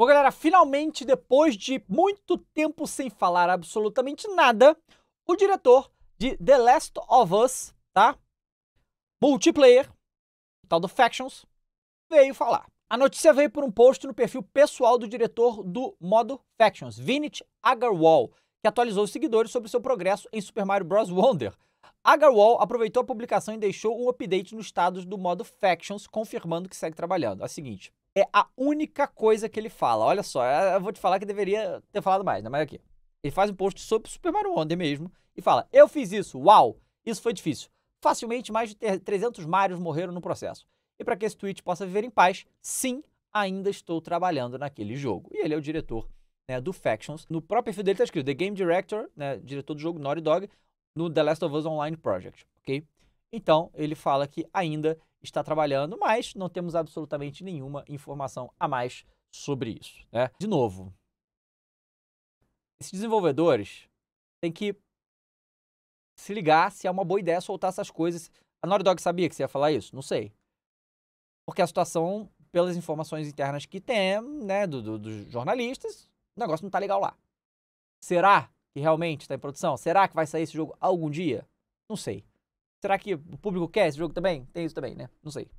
Bom, galera, finalmente, depois de muito tempo sem falar absolutamente nada, o diretor de The Last of Us, tá? Multiplayer, tal do Factions, veio falar. A notícia veio por um post no perfil pessoal do diretor do modo Factions, Vinit Agarwal, que atualizou os seguidores sobre seu progresso em Super Mario Bros. Wonder. Agarwal aproveitou a publicação e deixou um update nos estados do modo Factions, confirmando que segue trabalhando. É o seguinte, é a única coisa que ele fala. Olha só, é, eu vou te falar que deveria ter falado mais, né? Mas aqui. Ele faz um post sobre Super Mario Wonder mesmo e fala: Eu fiz isso, uau, isso foi difícil. Facilmente mais de 300 Marios morreram no processo. E para que esse tweet possa viver em paz, sim, ainda estou trabalhando naquele jogo. E ele é o diretor né, do Factions. No próprio perfil dele está escrito The Game Director, né, diretor do jogo Naughty Dog, no The Last of Us Online Project, ok? Então, ele fala que ainda está trabalhando, mas não temos absolutamente nenhuma informação a mais sobre isso. Né? De novo, esses desenvolvedores têm que se ligar se é uma boa ideia soltar essas coisas. A Naughty Dog sabia que você ia falar isso? Não sei. Porque a situação, pelas informações internas que tem, né, do, do, dos jornalistas, o negócio não tá legal lá. Será que realmente está em produção? Será que vai sair esse jogo algum dia? Não sei. Será que o público quer esse jogo também? Tem isso também, né? Não sei.